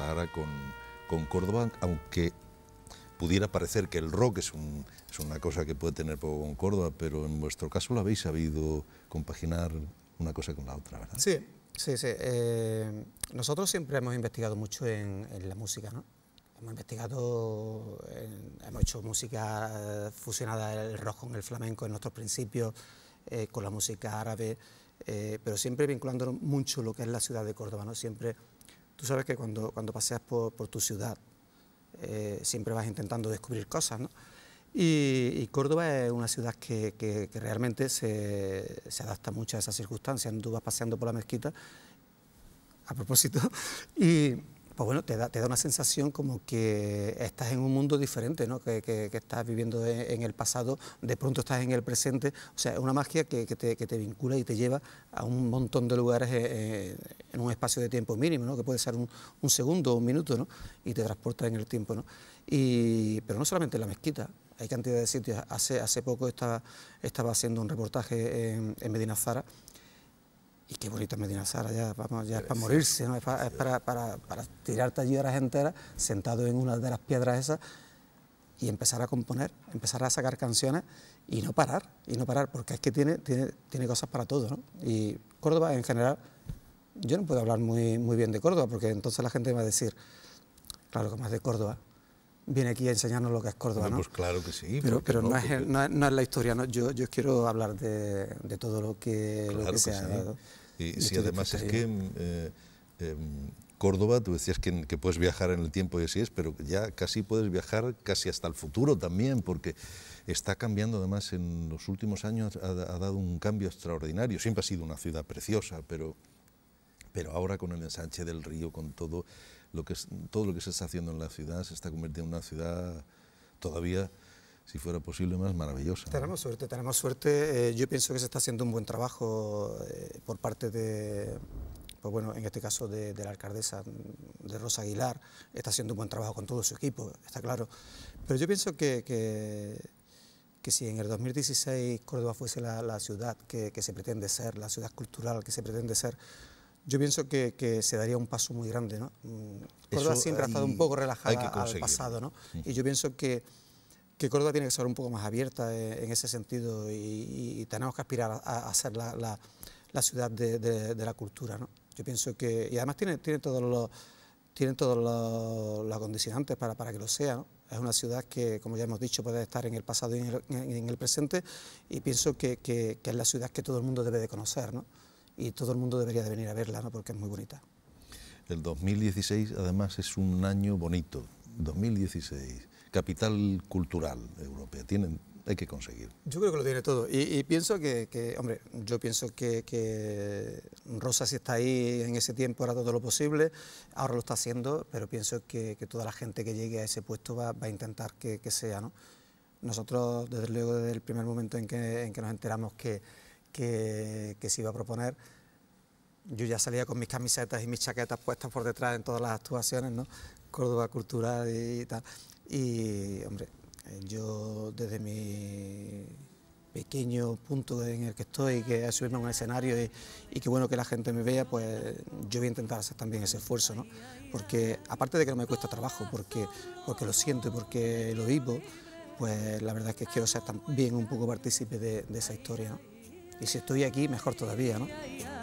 ahora con, con Córdoba, aunque pudiera parecer que el rock es, una cosa que puede tener poco con Córdoba, pero en vuestro caso lo habéis sabido compaginar una cosa con la otra, ¿verdad? Sí, sí, sí. Eh, nosotros siempre hemos investigado mucho en, la música, ¿no? Hemos investigado, hemos hecho música eh, fusionada el rock con el flamenco en nuestros principios, eh, con la música árabe, pero siempre vinculando mucho lo que es la ciudad de Córdoba, ¿no? Siempre Tú sabes que cuando, cuando paseas por, tu ciudad eh, siempre vas intentando descubrir cosas, ¿no? Y, Córdoba es una ciudad que, realmente se, se, adapta mucho a esas circunstancias. Tú vas paseando por la mezquita, a propósito, y pues bueno, te da, te da una sensación como que estás en un mundo diferente, ¿no? que, estás viviendo en el pasado, de pronto estás en el presente, o sea, es una magia que, te, vincula y te lleva a un montón de lugares eh, eh, en un espacio de tiempo mínimo, ¿no? que puede ser un, segundo o un minuto, ¿no? y te transporta en el tiempo. ¿no? Y, pero no solamente en la mezquita, hay cantidad de sitios. Hace, hace poco estaba, estaba haciendo un reportaje en, en Medina Zara y qué bonito Medina Sara, ya, vamos, es para morirse, es, para, tirar para, para, tirarte allí enteras sentado en una de las piedras esas y empezar a componer, empezar a sacar canciones y no parar, y no parar, porque es que tiene, tiene, tiene cosas para todo. Y Córdoba en general, yo no puedo hablar muy, muy bien de Córdoba, porque entonces la gente me va a decir, claro, que más de Córdoba, viene aquí a enseñarnos lo que es Córdoba. ¿no? Pues claro que sí. Pero, pero no, es, la historia, Yo, yo quiero hablar de, todo lo que, se ha dado. Y, si además es que mm, eh, em, Córdoba, tú decías que, puedes viajar en el tiempo y así es, pero ya casi puedes viajar casi hasta el futuro también, porque está cambiando además en los últimos años, ha dado un cambio extraordinario. Siempre ha sido una ciudad preciosa, pero pero ahora con el ensanche del río, con todo lo que, todo lo que se está haciendo en la ciudad, se está convirtiendo en una ciudad todavía si fuera posible, más maravillosa. Tenemos suerte, tenemos suerte. Eh, yo pienso que se está haciendo un buen trabajo eh, por parte de, pues bueno, en este caso de, la alcaldesa de Rosa Aguilar, está haciendo un buen trabajo con todo su equipo, está claro. Pero yo pienso que, que, si en el 2016 Córdoba fuese la, ciudad que se pretende ser, la ciudad cultural que se pretende ser, yo pienso que, se daría un paso muy grande. ¿no? Mm, Córdoba siempre ha estado un poco relajada al pasado. ¿no? Y yo pienso que, Córdoba tiene que ser un poco más abierta eh, en, ese sentido y, tenemos que aspirar a, ser la, ciudad de, la cultura. ¿no? Yo pienso que... Y además tiene, tiene todos los tienen todos los, acondicionantes para, para, que lo sea. Es una ciudad que, como ya hemos dicho, puede estar en el pasado y en el, presente y pienso que, que, es la ciudad que todo el mundo debe de conocer. ¿no? y todo el mundo debería de venir a verla, ¿no? porque es muy bonita. El 2016 además es un año bonito, 2016, capital cultural europea, tienen, hay que conseguir. Yo creo que lo tiene todo y, pienso que, hombre, yo pienso que, Rosa si está ahí en ese tiempo hará todo lo posible, ahora lo está haciendo, pero pienso que, toda la gente que llegue a ese puesto va, va a intentar que, sea, ¿no? Nosotros, desde luego, desde el primer momento en que, en que nos enteramos que, que, se iba a proponer. Yo ya salía con mis camisetas y mis chaquetas puestas por detrás en todas las actuaciones, ¿no? Córdoba Cultural y tal. Y, hombre, eh, yo desde mi pequeño punto en el que estoy, que es subirme a un escenario y, y, que bueno que la gente me vea, pues yo voy a intentar hacer también ese esfuerzo, ¿no? Porque aparte de que no me cuesta trabajo, porque, porque lo siento y porque lo vivo, pues la verdad es que quiero ser también un poco partícipe de, de esa historia, ¿no? Y si estoy aquí, mejor todavía, ¿no?